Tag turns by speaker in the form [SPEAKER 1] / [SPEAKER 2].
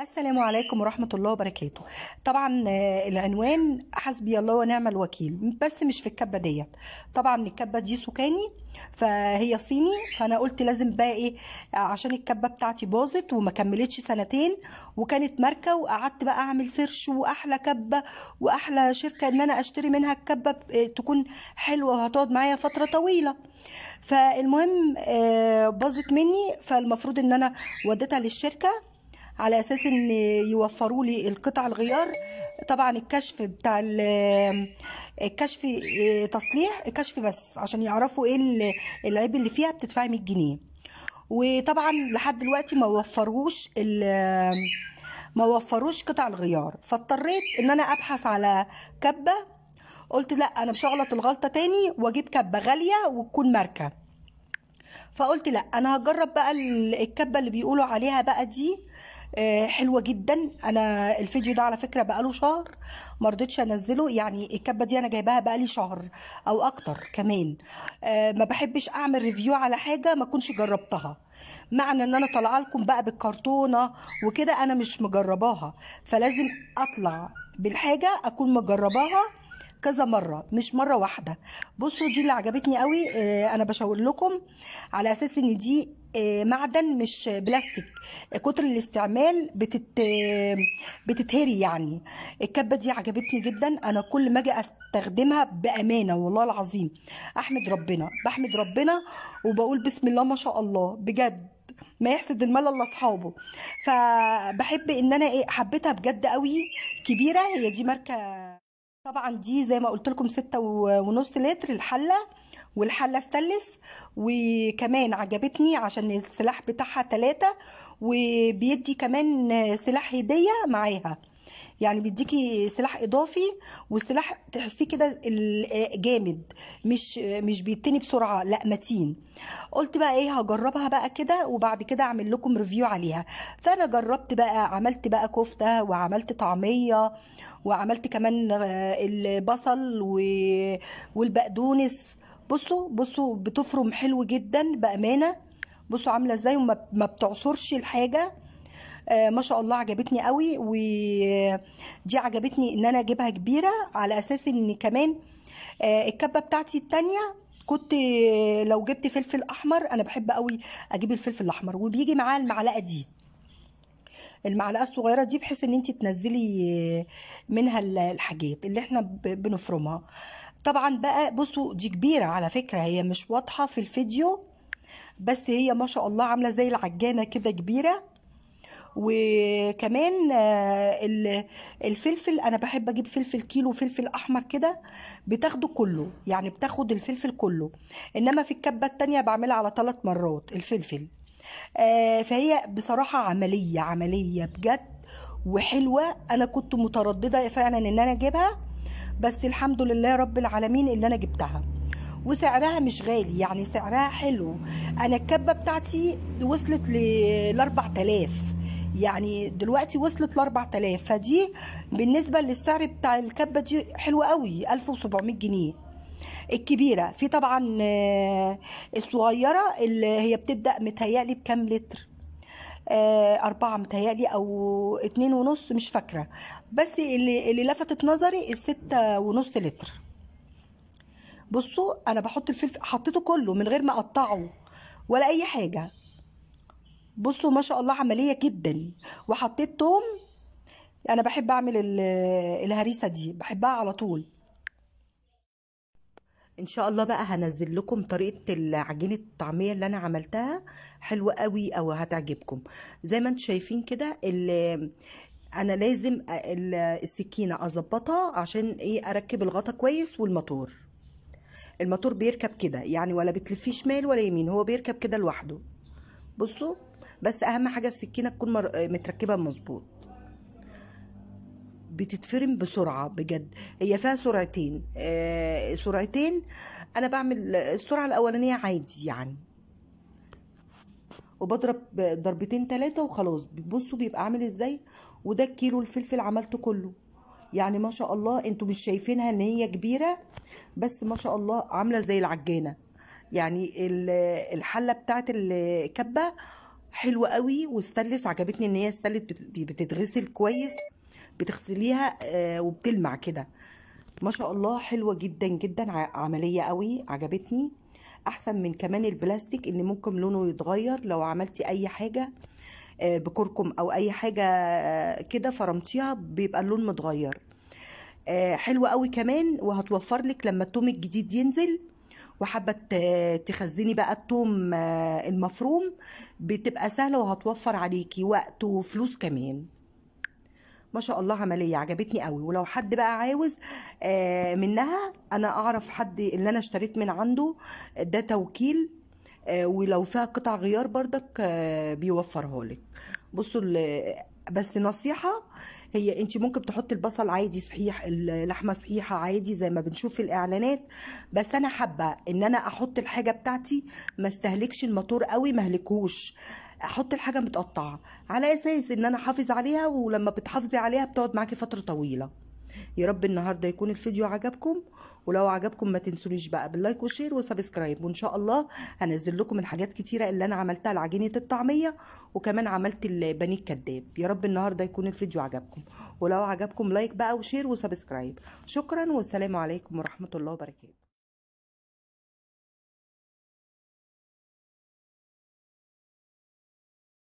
[SPEAKER 1] السلام عليكم ورحمة الله وبركاته طبعا آه، العنوان حسبي الله ونعم الوكيل بس مش في الكبة ديت طبعا الكبة دي سكاني فهي صيني فانا قلت لازم بقى ايه آه، عشان الكبة بتاعتي باظت وما كملتش سنتين وكانت ماركة وقعدت بقى اعمل سيرش واحلى كبة واحلى شركة ان انا اشتري منها الكبة آه، تكون حلوة وهتقعد معايا فترة طويلة فالمهم باظت مني فالمفروض ان انا وديتها للشركه على اساس ان يوفروا لي القطع الغيار طبعا الكشف بتاع الكشف آه، تصليح كشف بس عشان يعرفوا ايه العيب اللي فيها بتدفعي 100 جنيه وطبعا لحد دلوقتي ما وفروش ما وفروش قطع الغيار فاضطريت ان انا ابحث على كبه قلت لا انا مش هغلط الغلطه تاني واجيب كبه غاليه وتكون ماركه فقلت لا انا هجرب بقى الكبه اللي بيقولوا عليها بقى دي آه، حلوه جدا انا الفيديو ده على فكره بقاله شهر ما انزله يعني الكبه دي انا جايباها بقالي شهر او اكتر كمان آه، ما بحبش اعمل ريفيو على حاجه ما اكونش جربتها معنى ان انا طالعه لكم بقى بالكرتونه وكده انا مش مجرباها فلازم اطلع بالحاجه اكون مجرباها كذا مره مش مره واحده بصوا دي اللي عجبتني قوي آه، انا بشاور لكم على اساس ان دي آه، معدن مش بلاستيك كتر الاستعمال بتت... آه، بتتهري يعني الكبه دي عجبتني جدا انا كل ما اجي استخدمها بامانه والله العظيم احمد ربنا بحمد ربنا وبقول بسم الله ما شاء الله بجد ما يحسد المال أصحابه فبحب ان انا ايه حبيتها بجد قوي كبيره هي دي ماركه طبعا دي زي ما قلت لكم ستة ونص لتر الحله والحله استلس وكمان عجبتني عشان السلاح بتاعها تلاتة وبيدي كمان سلاح هديه معاها يعني بيديكي سلاح اضافي وسلاح تحسيه كده جامد مش مش بيتني بسرعه لا متين قلت بقى ايه هجربها بقى كده وبعد كده اعمل لكم ريفيو عليها فانا جربت بقى عملت بقى كفته وعملت طعميه وعملت كمان البصل والبقدونس بصوا بصوا بتفرم حلو جدا بامانه بصوا عامله ازاي وما بتعصرش الحاجه آه، ما شاء الله عجبتني قوي ودي عجبتني ان انا اجيبها كبيره على اساس ان كمان آه، الكبه بتاعتي التانية كنت آه، لو جبت فلفل احمر انا بحب قوي اجيب الفلفل الاحمر وبيجي معاه المعلقه دي المعلقه الصغيره دي بحيث ان انت تنزلي منها الحاجات اللي احنا بنفرمها طبعا بقى بصوا دي كبيره على فكره هي مش واضحه في الفيديو بس هي ما شاء الله عامله زي العجانه كده كبيره وكمان آه، الفلفل انا بحب اجيب فلفل كيلو فلفل احمر كده بتاخده كله يعني بتاخد الفلفل كله انما في الكبه التانية بعملها على ثلاث مرات الفلفل آه، فهي بصراحه عمليه عمليه بجد وحلوه انا كنت متردده فعلا ان انا اجيبها بس الحمد لله رب العالمين اللي انا جبتها وسعرها مش غالي يعني سعرها حلو انا الكبه بتاعتي وصلت ل 4000 يعني دلوقتي وصلت ل 4000 فدي بالنسبه للسعر بتاع الكبه دي حلوه قوي 1700 جنيه الكبيره في طبعا آه، الصغيره اللي هي بتبدا متهيألي بكام لتر آه، أربعة متهيألي أو اتنين ونص مش فاكرة بس اللي, اللي لفتت نظري الستة ونص لتر بصوا أنا بحط الفلفل حطيته كله من غير ما أقطعه ولا أي حاجة بصوا ما شاء الله عمليه جدا وحطيت توم انا بحب اعمل الهريسه دي بحبها على طول ان شاء الله بقى هنزل لكم طريقه عجينه الطعميه اللي انا عملتها حلوه قوي او هتعجبكم زي ما انتم شايفين كده انا لازم السكينه اظبطها عشان ايه اركب الغطا كويس والموتور الموتور بيركب كده يعني ولا بتلفيه شمال ولا يمين هو بيركب كده لوحده بصوا بس اهم حاجه السكينه تكون مر... متركبه مظبوط بتتفرم بسرعه بجد هي فيها سرعتين آه سرعتين انا بعمل السرعه الاولانيه عادي يعني وبضرب ضربتين ثلاثه وخلاص بصوا بيبقى عامل ازاي وده الكيلو الفلفل عملته كله يعني ما شاء الله انتوا مش شايفينها ان هي كبيره بس ما شاء الله عامله زي العجانه يعني الحله بتاعت الكبه حلوه قوي واستانلس عجبتني ان هي استانلت بتتغسل كويس بتغسليها آه، وبتلمع كده ما شاء الله حلوه جدا جدا عمليه قوي عجبتني احسن من كمان البلاستيك ان ممكن لونه يتغير لو عملتي اي حاجه آه، بكركم او اي حاجه آه، كده فرمتيها بيبقى اللون متغير حلوه قوي كمان وهتوفر لك لما التوم الجديد ينزل وحابه تخزني بقى الثوم آه، المفروم بتبقى سهله وهتوفر عليكي وقت وفلوس كمان ما شاء الله عمليه عجبتني قوي ولو حد بقى عاوز آه، منها انا اعرف حد اللي انا اشتريت من عنده ده توكيل آه، ولو فيها قطع غيار بردك بيوفرها لك بصوا بس نصيحة هي انت ممكن تحطي البصل عادي صحيح اللحمة صحيحة عادي زي ما بنشوف في الاعلانات بس انا حابة ان انا احط الحاجة بتاعتي ما استهلكش الموتور قوي ما هلكوش احط الحاجة متقطعة على اساس ان انا حافظ عليها ولما بتحافظي عليها بتقعد معاكي فترة طويلة يا رب النهارده يكون الفيديو عجبكم ولو عجبكم ما تنسونيش بقى باللايك وشير وسبسكرايب وان شاء الله هنزل لكم الحاجات كتيره اللي انا عملتها لعجينه الطعميه وكمان عملت البانيه الكداب يا رب النهارده يكون الفيديو عجبكم ولو عجبكم لايك بقى وشير وسبسكرايب شكرا والسلام عليكم ورحمه الله وبركاته